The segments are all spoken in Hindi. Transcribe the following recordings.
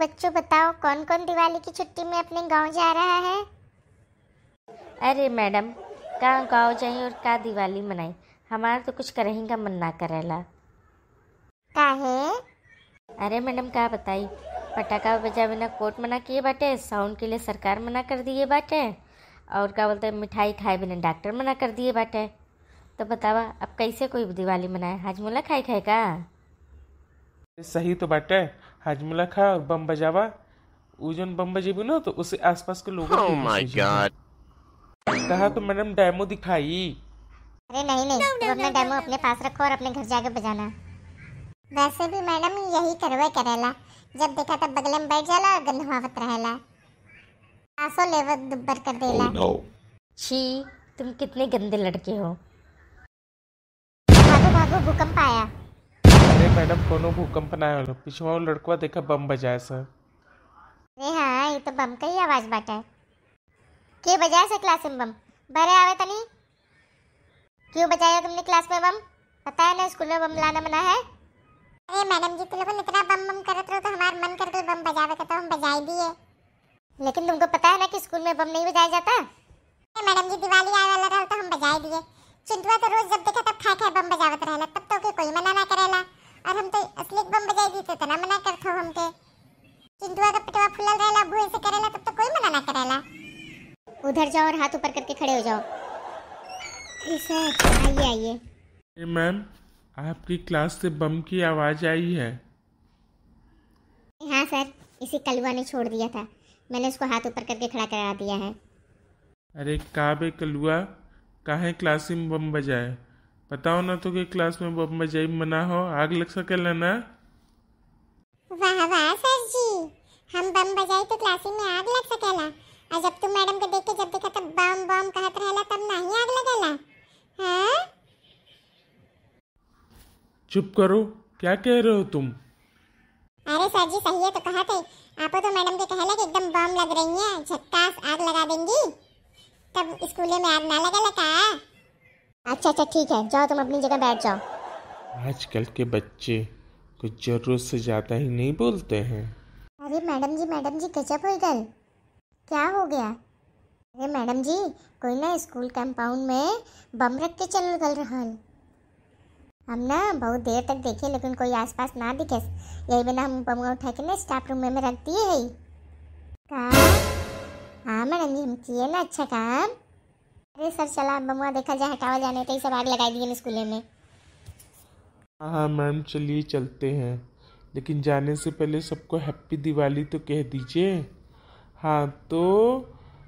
बच्चों बताओ कौन कौन दिवाली की छुट्टी में अपने गांव जा रहा है अरे मैडम कहाँ गांव जाए और कहाँ दिवाली मनाए हमारा तो कुछ करें का मन ना करेला काहे अरे मैडम का बताई पटाखा बजा बिना कोर्ट मना किए बाटे साउंड के लिए सरकार मना कर दिए बाटे और क्या बोलते हैं मिठाई खाए बिना डॉक्टर मना कर दिए बाटे तो बतावा अब कैसे कोई दिवाली मनाए हाजमोला खाए खाए का सही तो बाटे हजमला खा और बम बजावा ऊ जन बम बजेबू ना तो उसे आसपास के लोगों oh my God. कहा तो मैडम डेमो दिखाई अरे नहीं नहीं no, no, तुम अपना डेमो no, अपने पास रखो और अपने घर जाके बजाना वैसे भी मैडम यही करवा करेला जब देखा तब बगल में बैठ जाला और रहला आसो आंसो लेवत दुब्बर कर देला oh, no. छी तुम कितने गंदे लड़के हो भागो भागो भूकंप आया अरे मैडम कोनो भूकंप ना आयो पिछवा वो लड़कवा देखा बम बजाए सर ए हाँ ये तो बम का ही आवाज बाटे के बजाए से क्लास में बम बरे आवे तनी तो क्यों बजाया तुमने क्लास में बम पता है ना स्कूल में बम लाना मना है अरे मैडम जी तुम लोग इतना बम बम करत रहो तो हमारा मन कर गल बम बजावे का तो हम बजाई दिए लेकिन तुमको पता है ना कि स्कूल में बम नहीं बजाया जाता मैडम जी दिवाली आने वाला रहा तो हम बजाई दिए चिंटुआ तो रोज जब देखा तब खाए खाए बम बजा खुलल रहेला अबू ऐसे करेला तब तो कोई मना ना करेला उधर जाओ और हाथ ऊपर करके खड़े हो जाओ इसे आइए आइए ए मैम आपकी क्लास से बम की आवाज आई है हाँ सर इसे कलुआ ने छोड़ दिया था मैंने उसको हाथ ऊपर करके खड़ा करा दिया है अरे काबे कलुआ काहे क्लास में बम बजाए बताओ ना तो कि क्लास में बम बजाई मना हो आग लग सके ना वाह वाह सर जी हम बम बजाए तो क्लास में आग लग सकेला और जब तू मैडम के देख के जब देखा तब तो बम बम कहत रहला तब नहीं आग लगेला हाँ चुप करो क्या कह रहे हो तुम अरे सर जी सही है तो कहा थे आप तो मैडम के कहला कि एकदम बम लग रही है झक्कास आग लगा देंगी तब स्कूल में आग ना लगेला का अच्छा अच्छा ठीक है जाओ तुम अपनी जगह बैठ जाओ आजकल के बच्चे कुछ ज़रूरत से ज़्यादा ही नहीं बोलते हैं अरे madam ji madam ji catch up हो इधर क्या हो गया अरे मैडम जी कोई ना स्कूल कंपाउंड में बम रख के चल गल रहा हम ना बहुत देर तक देखे लेकिन कोई आसपास ना दिखे यही बिना हम बमुआ उठा के ना स्टाफ रूम में, में रख दिए है हाँ मैडम जी हम किए ना अच्छा काम अरे सर चला बमुआ देखा जाए हटावा जाने तो सब आग लगा दिए स्कूल में हाँ मैम चलिए चलते हैं लेकिन जाने से पहले सबको हैप्पी दिवाली तो कह दीजिए हाँ तो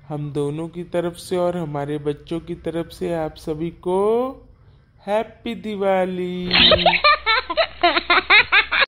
हम दोनों की तरफ से और हमारे बच्चों की तरफ से आप सभी को हैप्पी दिवाली